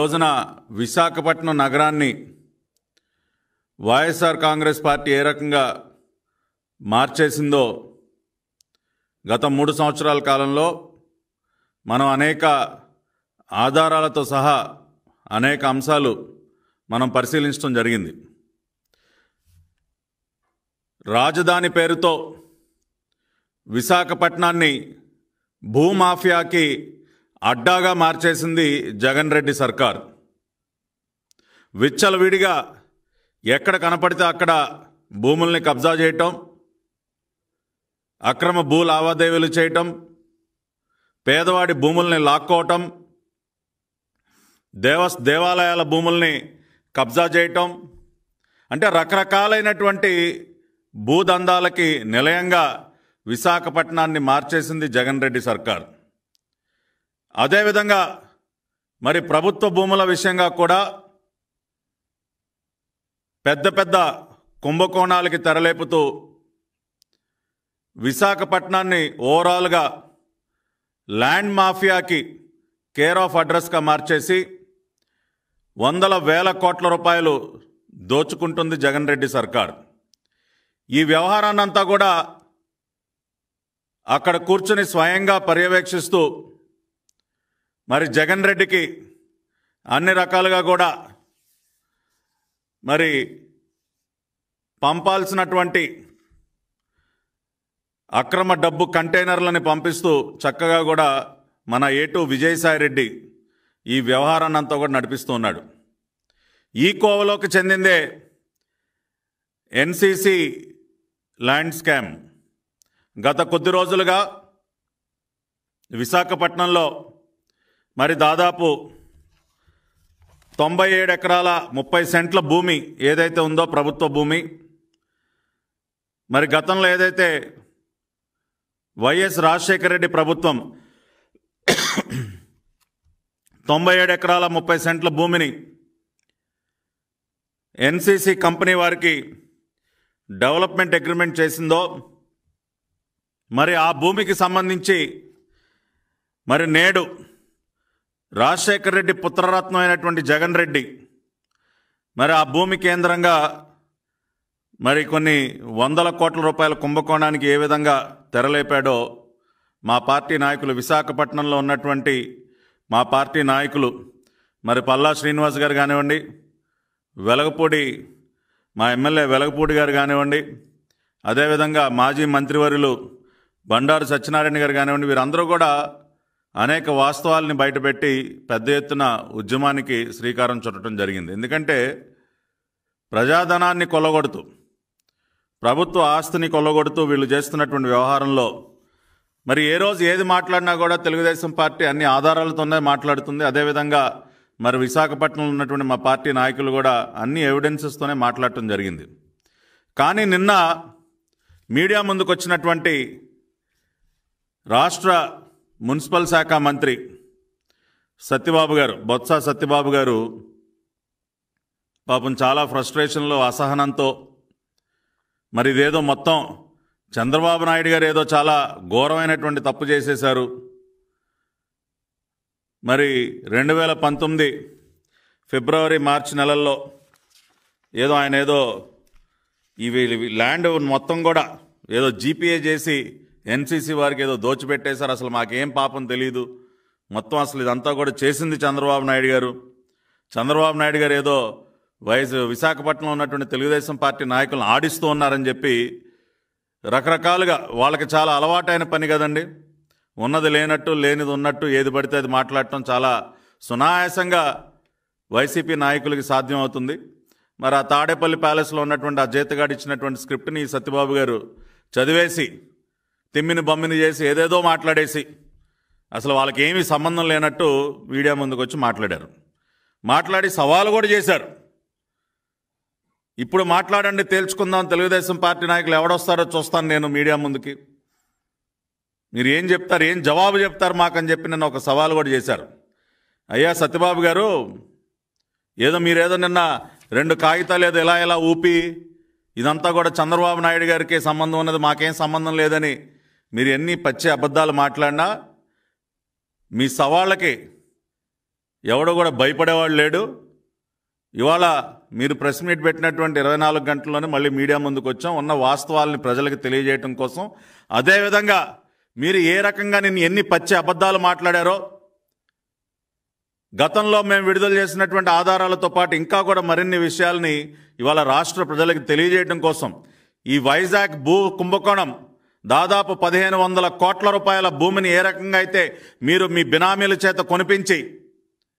రోజున విశాఖపట్నం నగరాన్ని వైఎస్ఆర్ కాంగ్రెస్ పార్టీ ఏ రకంగా మార్చేసిందో గత మూడు సంవత్సరాల కాలంలో మనం అనేక ఆధారాలతో సహా అనేక అంశాలు మనం పరిశీలించడం జరిగింది రాజధాని పేరుతో విశాఖపట్నాన్ని భూమాఫియాకి అడ్డాగా మార్చేసింది జగన్ రెడ్డి సర్కార్ విచ్చలవిడిగా ఎక్కడ కనపడితే అక్కడ భూముల్ని కబ్జా చేయటం అక్రమ భూ లావాదేవీలు చేయటం పేదవాడి భూముల్ని లాక్కోవటం దేవస్ దేవాలయాల భూముల్ని కబ్జా చేయటం అంటే రకరకాలైనటువంటి భూదందాలకి నిలయంగా విశాఖపట్నాన్ని మార్చేసింది జగన్ రెడ్డి సర్కార్ అదేవిధంగా మరి ప్రభుత్వ భూముల విషయంగా కూడా పెద్ద పెద్ద కుంభకోణాలకి తెరలేపుతూ విశాఖపట్నాన్ని ఓవరాల్గా ల్యాండ్ మాఫియాకి కేర్ ఆఫ్ అడ్రస్గా మార్చేసి వందల వేల కోట్ల రూపాయలు దోచుకుంటుంది జగన్ రెడ్డి సర్కార్ ఈ వ్యవహారాన్నంతా కూడా అక్కడ కూర్చుని స్వయంగా పర్యవేక్షిస్తూ మరి జగన్ రెడ్డికి అన్ని రకాలుగా కూడా మరి పంపాల్సినటువంటి అక్రమ డబ్బు కంటైనర్లని పంపిస్తూ చక్కగా కూడా మన ఏటు రెడ్డి ఈ వ్యవహారాన్ని అంతా కూడా నడిపిస్తూ ఉన్నాడు ఈ కోవలోకి చెందిందే ఎన్సీసీ ల్యాండ్ స్కామ్ గత కొద్ది రోజులుగా విశాఖపట్నంలో మరి దాదాపు తొంభై ఏడు ఎకరాల ముప్పై సెంట్ల భూమి ఏదైతే ఉందో ప్రభుత్వ భూమి మరి గతంలో ఏదైతే వైఎస్ రాజశేఖర రెడ్డి ప్రభుత్వం తొంభై ఏడు ఎకరాల ముప్పై సెంట్ల భూమిని ఎన్సీసీ కంపెనీ వారికి డెవలప్మెంట్ అగ్రిమెంట్ చేసిందో మరి ఆ భూమికి సంబంధించి మరి నేడు రాజశేఖర రెడ్డి పుత్రరత్నం అయినటువంటి జగన్ రెడ్డి మరి ఆ భూమి కేంద్రంగా మరి కొన్ని వందల కోట్ల రూపాయల కుంభకోణానికి ఏ విధంగా తెరలేపాడో మా పార్టీ నాయకులు విశాఖపట్నంలో ఉన్నటువంటి మా పార్టీ నాయకులు మరి పల్లా శ్రీనివాస్ గారు కానివ్వండి వెలగపూడి మా ఎమ్మెల్యే వెలగపూడి గారు కానివ్వండి అదేవిధంగా మాజీ మంత్రివర్యులు బండారు సత్యనారాయణ గారు కానివ్వండి వీరందరూ కూడా అనేక వాస్తవాల్ని బయటపెట్టి పెద్ద ఎత్తున ఉద్యమానికి శ్రీకారం చుట్టడం జరిగింది ఎందుకంటే ప్రజాధనాన్ని కొల్లగొడుతూ ప్రభుత్వ ఆస్తిని కొల్లగొడుతూ వీళ్ళు చేస్తున్నటువంటి వ్యవహారంలో మరి ఏ రోజు ఏది మాట్లాడినా కూడా తెలుగుదేశం పార్టీ అన్ని ఆధారాలతోనే మాట్లాడుతుంది అదేవిధంగా మరి విశాఖపట్నంలో ఉన్నటువంటి మా పార్టీ నాయకులు కూడా అన్ని ఎవిడెన్సెస్తోనే మాట్లాడటం జరిగింది కానీ నిన్న మీడియా ముందుకు వచ్చినటువంటి రాష్ట్ర మున్సిపల్ శాఖ మంత్రి సత్యబాబు గారు బొత్స సత్యబాబు గారు పాపం చాలా ఫ్రస్ట్రేషన్లో అసహనంతో మరి ఇదేదో మొత్తం చంద్రబాబు నాయుడు గారు ఏదో చాలా ఘోరమైనటువంటి తప్పు చేసేశారు మరి రెండు వేల పంతొమ్మిది ఫిబ్రవరి మార్చి నెలల్లో ఏదో ఆయన ఏదో ఇవి ల్యాండ్ మొత్తం కూడా ఏదో జీపీఏ చేసి ఎన్సీసీ వారికి ఏదో దోచిపెట్టేశారు అసలు మాకేం పాపం తెలియదు మొత్తం అసలు ఇదంతా కూడా చేసింది చంద్రబాబు నాయుడు గారు చంద్రబాబు నాయుడు గారు ఏదో వైస్ విశాఖపట్నంలో ఉన్నటువంటి తెలుగుదేశం పార్టీ నాయకులను ఆడిస్తూ ఉన్నారని చెప్పి రకరకాలుగా వాళ్ళకి చాలా అలవాటైన పని కదండి ఉన్నది లేనట్టు లేనిది ఉన్నట్టు ఏది పడితే అది మాట్లాడటం చాలా సునాయాసంగా వైసీపీ నాయకులకి సాధ్యం అవుతుంది మరి ఆ తాడేపల్లి ప్యాలెస్లో ఉన్నటువంటి ఆ జీతగాడు ఇచ్చినటువంటి స్క్రిప్ట్ని సత్యబాబు గారు చదివేసి తిమ్మిని బొమ్మిని చేసి ఏదేదో మాట్లాడేసి అసలు వాళ్ళకి ఏమీ సంబంధం లేనట్టు మీడియా ముందుకు వచ్చి మాట్లాడారు మాట్లాడి సవాలు కూడా చేశారు ఇప్పుడు మాట్లాడండి తేల్చుకుందాం తెలుగుదేశం పార్టీ నాయకులు ఎవడొస్తారో చూస్తాను నేను మీడియా ముందుకి మీరు ఏం చెప్తారు ఏం జవాబు చెప్తారు మాకని చెప్పి నన్ను ఒక సవాలు కూడా చేశారు అయ్యా సత్యబాబు గారు ఏదో మీరేదో నిన్న రెండు కాగితాలు ఏదో ఇలా ఇలా ఊపి ఇదంతా కూడా చంద్రబాబు నాయుడు గారికి సంబంధం ఉన్నది మాకేం సంబంధం లేదని మీరు ఎన్ని పచ్చి అబద్ధాలు మాట్లాడినా మీ సవాళ్ళకి ఎవడో కూడా భయపడేవాడు లేడు ఇవాళ మీరు ప్రెస్ మీట్ పెట్టినటువంటి ఇరవై నాలుగు గంటల్లోనే మళ్ళీ మీడియా ముందుకు వచ్చాం ఉన్న వాస్తవాలని ప్రజలకు తెలియజేయటం కోసం అదేవిధంగా మీరు ఏ రకంగా నేను ఎన్ని పచ్చి అబద్ధాలు మాట్లాడారో గతంలో మేము విడుదల చేసినటువంటి ఆధారాలతో పాటు ఇంకా కూడా మరిన్ని విషయాల్ని ఇవాళ రాష్ట్ర ప్రజలకు తెలియజేయడం కోసం ఈ వైజాగ్ భూ కుంభకోణం దాదాపు పదిహేను వందల కోట్ల రూపాయల భూమిని ఏ రకంగా అయితే మీరు మీ బినామీల చేత కొనిపించి